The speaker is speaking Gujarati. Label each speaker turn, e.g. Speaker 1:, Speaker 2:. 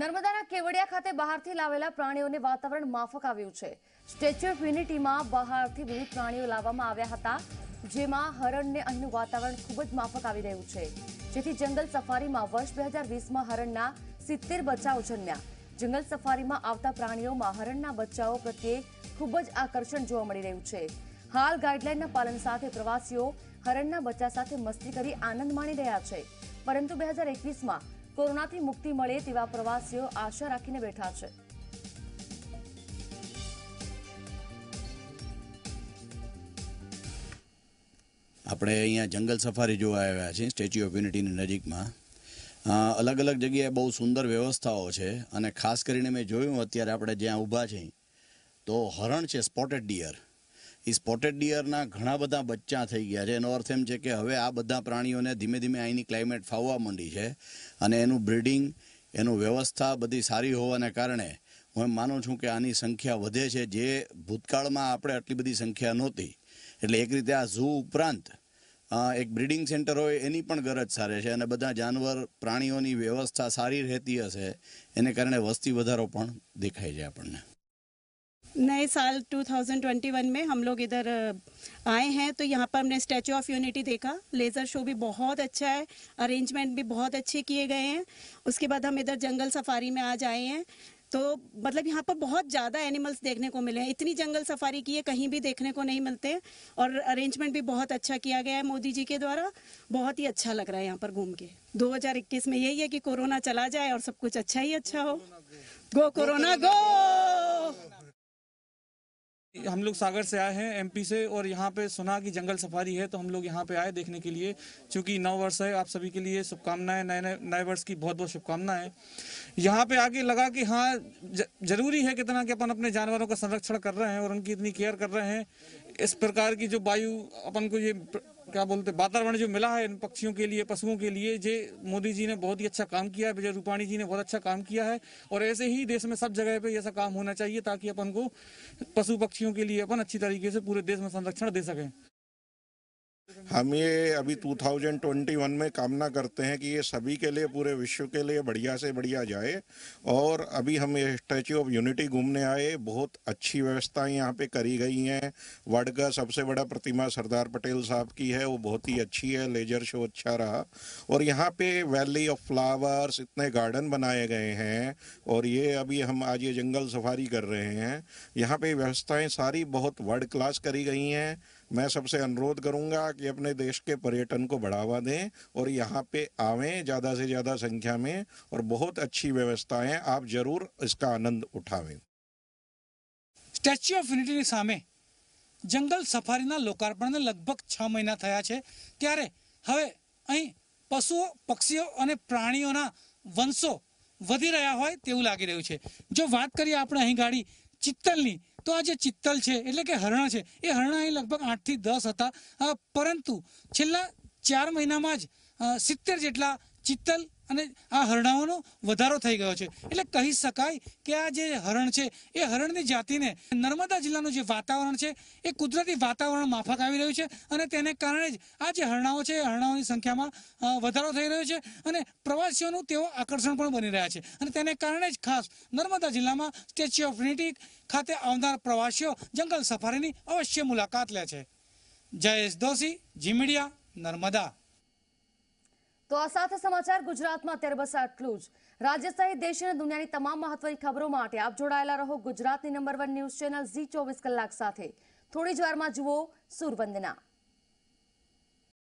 Speaker 1: નર્મદાના કેવડિયા ખાતે બહારથી લાવેલા પ્રાણીઓને વાતાવરણ માફક આવ્યું છે સ્ટેચ્યુ ઓફ યુનિટીમાં બહારથી વિવિધ પ્રાણીઓ લાવવામાં આવ્યા હતા જેમાં હરણને અહીંનું વાતાવરણ ખૂબ જ માફક આવી રહ્યું છે જેથી જંગલ સફારીમાં વર્ષ બે હજાર વીસમાં હરણના સિત્તેર બચ્ચાઓ જન્મ્યા જંગલ સફારીમાં આવતા પ્રાણીઓમાં હરણના બચ્ચાઓ પ્રત્યે ખૂબ જ આકર્ષણ જોવા મળી રહ્યું છે હાલ ગાઈડલાઈનના પાલન સાથે પ્રવાસીઓ હરણના બચ્ચા સાથે મસ્તી કરી આનંદ માણી રહ્યા છે પરંતુ બે હજાર એકવીસમાં કોરોનાથી મુક્તિ મળે તેવા પ્રવાસીઓ આશા રાખીને બેઠા છે
Speaker 2: આપણે અહીંયા જંગલ સફારી જોવા આવ્યા છીએ સ્ટેચ્યુ ઓફ યુનિટીની નજીકમાં અલગ અલગ જગ્યાએ બહુ સુંદર વ્યવસ્થાઓ છે અને ખાસ કરીને મેં જોયું અત્યારે આપણે જ્યાં ઊભા છીએ તો હરણ છે સ્પોટેડ ડિયર એ સ્પોટેડ ડિયરના ઘણા બધા બચ્ચા થઈ ગયા છે એનો અર્થ એમ છે કે હવે આ બધા પ્રાણીઓને ધીમે ધીમે અહીંની ક્લાઇમેટ ફાવવા માંડી છે અને એનું બ્રિડિંગ એનું વ્યવસ્થા બધી સારી હોવાને કારણે હું એમ માનું છું કે આની સંખ્યા વધે છે જે ભૂતકાળમાં આપણે આટલી બધી સંખ્યા નહોતી એટલે એક રીતે આ ઝૂ ઉપરાંત એક બ્રિડિંગ સેન્ટર હોય એની પણ ગરજ સારે છે અને બધા જાનવર પ્રાણીઓની વ્યવસ્થા સારી રહેતી હશે એને કારણે વસ્તી વધારો પણ દેખાય છે આપણને
Speaker 3: नए साल 2021 में हम लोग इधर आए हैं तो यहाँ पर हमने स्टैचू ऑफ यूनिटी देखा लेज़र शो भी बहुत अच्छा है अरेंजमेंट भी बहुत अच्छे किए गए हैं उसके बाद हम इधर जंगल सफारी में आज आए हैं तो मतलब यहाँ पर बहुत ज़्यादा एनिमल्स देखने को मिले हैं इतनी जंगल सफारी की है कहीं भी देखने को नहीं मिलते और अरेंजमेंट भी बहुत अच्छा किया गया है मोदी जी के द्वारा बहुत ही अच्छा लग रहा है यहाँ पर घूम के 2021 में यही है कि कोरोना चला जाए और सब कुछ अच्छा ही अच्छा हो गो कोरोना गो
Speaker 4: हम लोग सागर से आए हैं एमपी से और यहाँ पे सुना कि जंगल सफारी है तो हम लोग यहाँ पे आए देखने के लिए चूंकि नव वर्ष है आप सभी के लिए शुभकामनाएं नए नए नए वर्ष की बहुत बहुत शुभकामनाएं यहाँ पे आके लगा कि हाँ जरूरी है कितना कि अपन अपने जानवरों का संरक्षण कर रहे हैं और उनकी इतनी केयर कर रहे हैं इस प्रकार की जो वायु अपन को ये क्या बोलते वातावरण जो मिला है इन पक्षियों के लिए पशुओं के लिए जे मोदी जी ने बहुत ही अच्छा काम किया है विजय रूपाणी जी ने बहुत अच्छा काम किया है और ऐसे ही देश में सब जगह पे ऐसा काम होना चाहिए ताकि अपन को पशु पक्षियों के लिए अपन अच्छी तरीके से पूरे देश में संरक्षण दे सकें
Speaker 5: हम ये अभी 2021 में कामना करते हैं कि ये सभी के लिए पूरे विश्व के लिए बढ़िया से बढ़िया जाए और अभी हम ये स्टैचू ऑफ यूनिटी घूमने आए बहुत अच्छी व्यवस्थाएं यहाँ पे करी गई हैं वर्ल्ड का सबसे बड़ा प्रतिमा सरदार पटेल साहब की है वो बहुत ही अच्छी है लेजर शो अच्छा रहा और यहाँ पे वैली ऑफ फ्लावर्स इतने गार्डन बनाए गए हैं और ये अभी हम आज ये जंगल सफारी कर रहे हैं यहाँ पे व्यवस्थाएँ सारी बहुत वर्ल्ड क्लास करी गई हैं मैं सबसे अनुरोध करूंगा कि अपने देश के पर्यटन को बढ़ावा दें और यहाँ पे आवें ज़्यादा से ज़्यादा संख्या में और बहुत अच्छी વ્યવસ્થાએ આપ જરૂર इसका આનંદ ઉઠાવે
Speaker 6: સ્ટેચ્યુ ઓફ યુનિટીની સામે જંગલ સફારીના લોકાર્પણને લગભગ છ મહિના થયા છે ત્યારે હવે અહીં પશુઓ પક્ષીઓ અને પ્રાણીઓના વંશો વધી રહ્યા હોય તેવું લાગી રહ્યું છે જો વાત કરીએ આપણે અહીં ગાડી ચિત્તલની તો આ જે ચિત્તલ છે એટલે કે હરણા છે એ હરણા એ લગભગ આઠથી દસ હતા પરંતુ છેલ્લા ચાર મહિનામાં જ સિત્તેર જેટલા ચિત્તલ અને આ હરણાઓનો વધારો થઈ ગયો છે એટલે કહી શકાય કે આ જે હરણ છે એ હરણની જાતિને નર્મદા જિલ્લાનું જે વાતાવરણ છે એ કુદરતી વાતાવરણ માફક આવી રહ્યું છે અને તેને કારણે જ આ જે હરણાઓ છે એ હરણાઓની સંખ્યામાં વધારો થઈ રહ્યો છે અને પ્રવાસીઓનું તેઓ આકર્ષણ પણ બની રહ્યા છે અને તેને કારણે જ ખાસ નર્મદા જિલ્લામાં સ્ટેચ્યુ ઓફ યુનિટી ખાતે આવનાર પ્રવાસીઓ જંગલ સફારીની અવશ્ય મુલાકાત લે છે જયેશ દોશી જીમીડિયા નર્મદા
Speaker 1: તો આ સાથે સમાચાર ગુજરાતમાં અત્યારે બસ આટલું જ રાજ્ય સહિત દેશ અને દુનિયાની તમામ મહત્વની ખબરો માટે આપ જોડાયેલા રહો ગુજરાતની number one news channel Zee ચોવીસ કલાક સાથે થોડી જ વારમાં જુઓ સુરવંદના